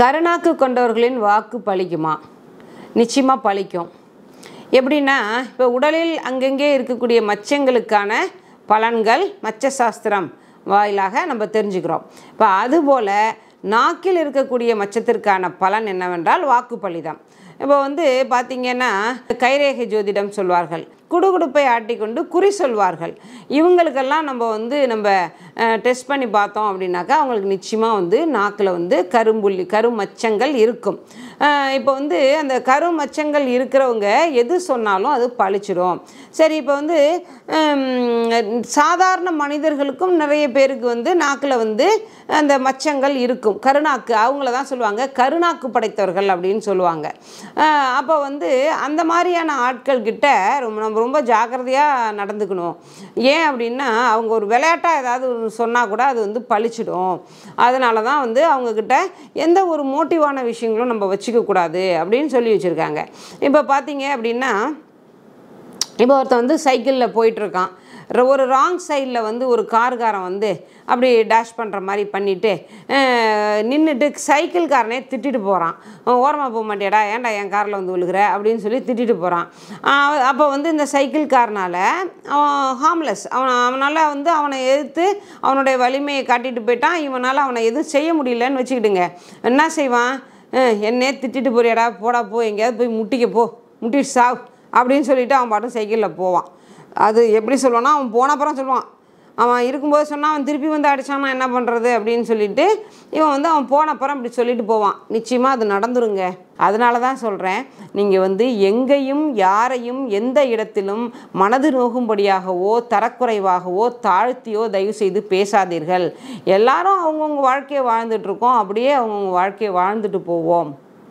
கருணாக்கு கொண்டவர்களின் வாக்கு பழிக்குமா நிச்சயமாக பழிக்கும் எப்படின்னா இப்போ உடலில் அங்கங்கே இருக்கக்கூடிய மச்சங்களுக்கான பலன்கள் மச்ச சாஸ்திரம் வாயிலாக நம்ம தெரிஞ்சுக்கிறோம் இப்போ அதுபோல் நாக்கில் இருக்கக்கூடிய மச்சத்திற்கான பலன் என்னவென்றால் வாக்குப்பழிதான் இப்போ வந்து பார்த்திங்கன்னா கைரேகை ஜோதிடம் சொல்வார்கள் குடுகுடுப்பை ஆட்டிக்கொண்டு குறி சொல்வார்கள் இவங்களுக்கெல்லாம் நம்ம வந்து நம்ம டெஸ்ட் பண்ணி பார்த்தோம் அப்படின்னாக்கா அவங்களுக்கு நிச்சயமாக வந்து நாக்கில் வந்து கரும்புள்ளி கருமச்சங்கள் இருக்கும் இப்போ வந்து அந்த கருமச்சங்கள் இருக்கிறவங்க எது சொன்னாலும் அது பழிச்சிடும் சரி இப்போ வந்து சாதாரண மனிதர்களுக்கும் நிறைய பேருக்கு வந்து நாக்கில் வந்து அந்த மச்சங்கள் இருக்கும் கருணாக்கு அவங்கள தான் சொல்லுவாங்க கருணாக்கு படைத்தவர்கள் அப்படின்னு சொல்லுவாங்க அப்போ வந்து அந்த மாதிரியான ஆட்கள் கிட்ட ரொம்ப நம்ம ரொம்ப ஜாக்கிரதையாக நடந்துக்கணும் ஏன் அப்படின்னா அவங்க ஒரு விளையாட்டாக ஏதாவது சொன்னால் கூட அது வந்து பழிச்சிடும் அதனால தான் வந்து அவங்கக்கிட்ட எந்த ஒரு மோட்டிவான விஷயங்களும் நம்ம வச்சுக்கக்கூடாது அப்படின்னு சொல்லி வச்சுருக்காங்க இப்போ பார்த்தீங்க அப்படின்னா இப்போ ஒருத்தன் வந்து சைக்கிளில் போயிட்டுருக்கான் ஒரு ராங் சைடில் வந்து ஒரு கார்காரன் வந்து அப்படி டேஷ் பண்ணுற மாதிரி பண்ணிவிட்டு நின்றுட்டு சைக்கிள்காரனே திட்டிட்டு போகிறான் ஓரமாக போக மாட்டேடா ஏன்டா என் காரில் வந்து விழுகிற அப்படின்னு சொல்லி திட்டிட்டு போகிறான் அப்போ வந்து இந்த சைக்கிள்காரனால் அவன் ஹார்ம்லெஸ் அவன் அவனால் வந்து அவனை எதிர்த்து அவனுடைய வலிமையை காட்டிட்டு போயிட்டான் இவனால் அவனை எதுவும் செய்ய முடியலன்னு வச்சுக்கிட்டுங்க என்ன செய்வான் என்னே திட்டிட்டு போறியாடா போடா போ எங்கேயாவது போய் முட்டிக்க போ முட்டிட்டு சாவ் அப்படின்னு சொல்லிவிட்டு அவன் பாட்டும் சைக்கிளில் போவான் அது எப்படி சொல்லுவான்னா அவன் போன அப்புறம் சொல்லுவான் அவன் இருக்கும்போது சொன்னால் அவன் திருப்பி வந்து அடித்தானா என்ன பண்ணுறது அப்படின்னு சொல்லிட்டு இவன் வந்து அவன் போன அப்புறம் இப்படி சொல்லிட்டு போவான் நிச்சயமாக அது நடந்துருங்க அதனால தான் சொல்கிறேன் நீங்கள் வந்து எங்கேயும் யாரையும் எந்த இடத்திலும் மனது நோகும்படியாகவோ தரக்குறைவாகவோ தாழ்த்தியோ தயவு செய்து பேசாதீர்கள் எல்லாரும் அவங்கவுங்க வாழ்க்கையை வாழ்ந்துட்டுருக்கோம் அப்படியே அவங்கவுங்க வாழ்க்கையை வாழ்ந்துட்டு போவோம்